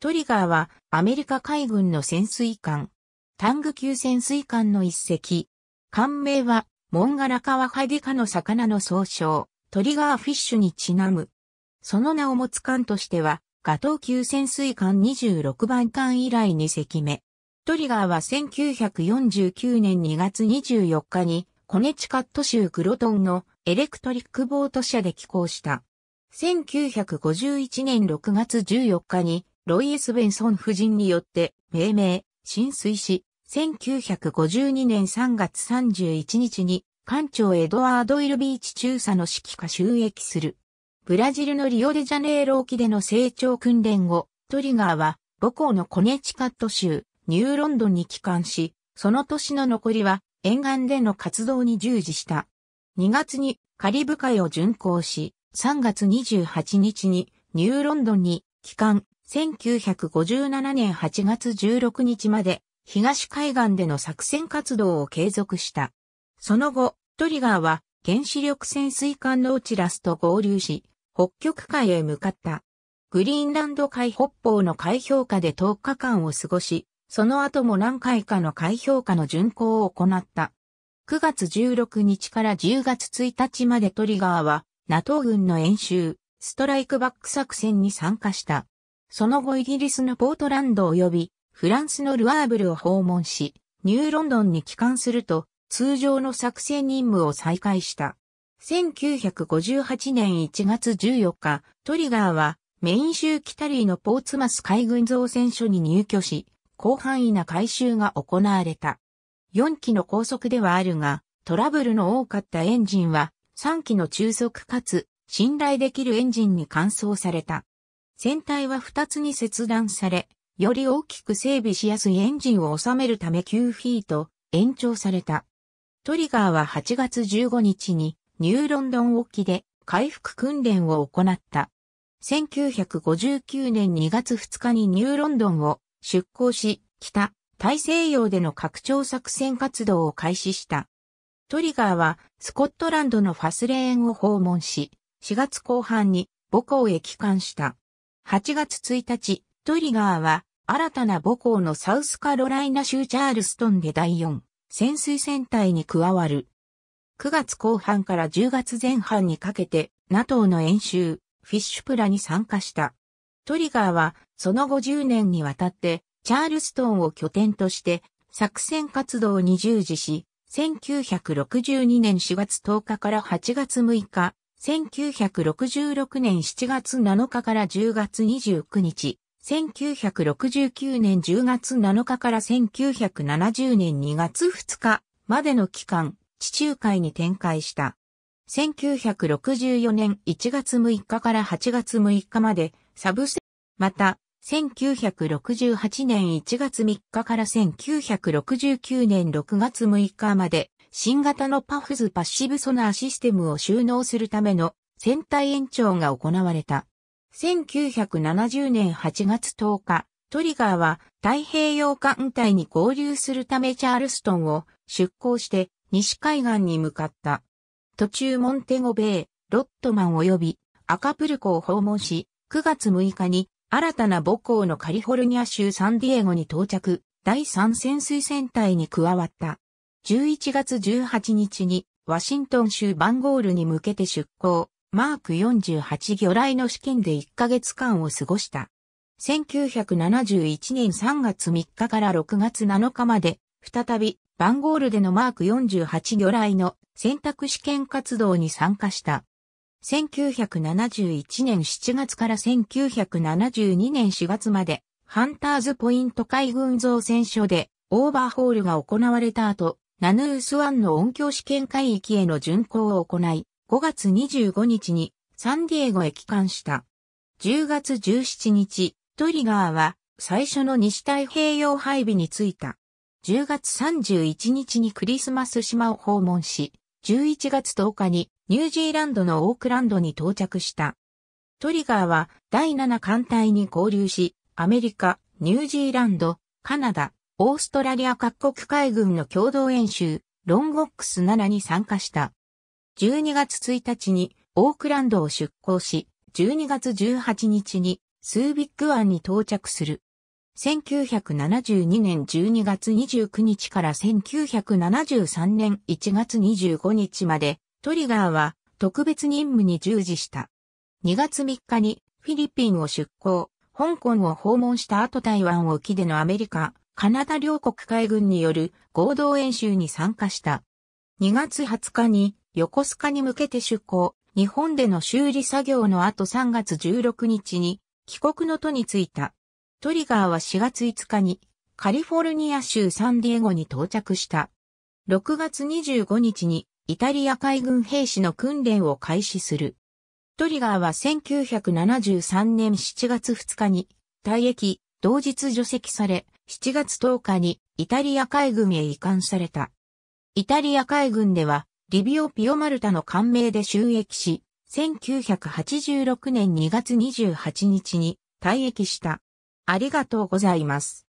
トリガーはアメリカ海軍の潜水艦、タング級潜水艦の一隻。艦名はモンガラカワハギ科の魚の総称、トリガーフィッシュにちなむ。その名を持つ艦としては、ガトー級潜水艦26番艦以来2隻目。トリガーは1949年2月24日にコネチカット州グロトンのエレクトリックボート社で寄港した。1951年6月14日にロイエス・ベンソン夫人によって命名、浸水し、1952年3月31日に、艦長エドワード・イルビーチ中佐の指揮下収益する。ブラジルのリオデジャネイロ沖での成長訓練後、トリガーは母校のコネチカット州、ニューロンドンに帰還し、その年の残りは沿岸での活動に従事した。2月にカリブ海を巡航し、3月28日にニューロンドンに帰還、1957年8月16日まで東海岸での作戦活動を継続した。その後、トリガーは原子力潜水艦のオチラスと合流し、北極海へ向かった。グリーンランド海北方の海氷下で10日間を過ごし、その後も何回かの海氷下の巡航を行った。9月16日から10月1日までトリガーは、NATO 軍の演習、ストライクバック作戦に参加した。その後イギリスのポートランド及びフランスのルアーブルを訪問し、ニューロンドンに帰還すると通常の作戦任務を再開した。1958年1月14日、トリガーはメイン州キタリーのポーツマス海軍造船所に入居し、広範囲な改修が行われた。4機の高速ではあるが、トラブルの多かったエンジンは3機の中速かつ信頼できるエンジンに換装された。船体は2つに切断され、より大きく整備しやすいエンジンを収めるため9フィート延長された。トリガーは8月15日にニューロンドン沖で回復訓練を行った。1959年2月2日にニューロンドンを出港し、北大西洋での拡張作戦活動を開始した。トリガーはスコットランドのファスレーンを訪問し、4月後半に母校へ帰還した。8月1日、トリガーは、新たな母校のサウスカロライナ州チャールストンで第4、潜水戦隊に加わる。9月後半から10月前半にかけて、NATO の演習、フィッシュプラに参加した。トリガーは、その後10年にわたって、チャールストンを拠点として、作戦活動に従事し、1962年4月10日から8月6日、1966年7月7日から10月29日、1969年10月7日から1970年2月2日までの期間、地中海に展開した。1964年1月6日から8月6日までサブセ、また、1968年1月3日から1969年6月6日まで新型のパフズパッシブソナーシステムを収納するための船体延長が行われた。1970年8月10日、トリガーは太平洋艦隊に合流するためチャールストンを出港して西海岸に向かった。途中モンテゴベイ、ロットマン及びアカプルコを訪問し、9月6日に新たな母港のカリフォルニア州サンディエゴに到着、第3潜水船隊に加わった。11月18日にワシントン州バンゴールに向けて出港、マーク48魚雷の試験で1ヶ月間を過ごした。1971年3月3日から6月7日まで、再びバンゴールでのマーク48魚雷の選択試験活動に参加した。1971年7月から1972年4月まで、ハンターズポイント海軍造船所でオーバーホールが行われた後、ナヌースワンの音響試験海域への巡航を行い、5月25日にサンディエゴへ帰還した。10月17日、トリガーは最初の西太平洋配備に着いた。10月31日にクリスマス島を訪問し、11月10日にニュージーランドのオークランドに到着した。トリガーは第7艦隊に合流し、アメリカ、ニュージーランド、カナダ、オーストラリア各国海軍の共同演習、ロンゴックス7に参加した。12月1日にオークランドを出港し、12月18日にスービック湾に到着する。1972年12月29日から1973年1月25日まで、トリガーは特別任務に従事した。2月3日にフィリピンを出港、香港を訪問した後台湾沖でのアメリカ、カナダ両国海軍による合同演習に参加した。2月20日に横須賀に向けて出港、日本での修理作業の後3月16日に帰国の途に着いた。トリガーは4月5日にカリフォルニア州サンディエゴに到着した。6月25日にイタリア海軍兵士の訓練を開始する。トリガーは1973年7月2日に退役、同日除籍され、7月10日にイタリア海軍へ移管された。イタリア海軍では、リビオ・ピオ・マルタの艦名で収益し、1986年2月28日に退役した。ありがとうございます。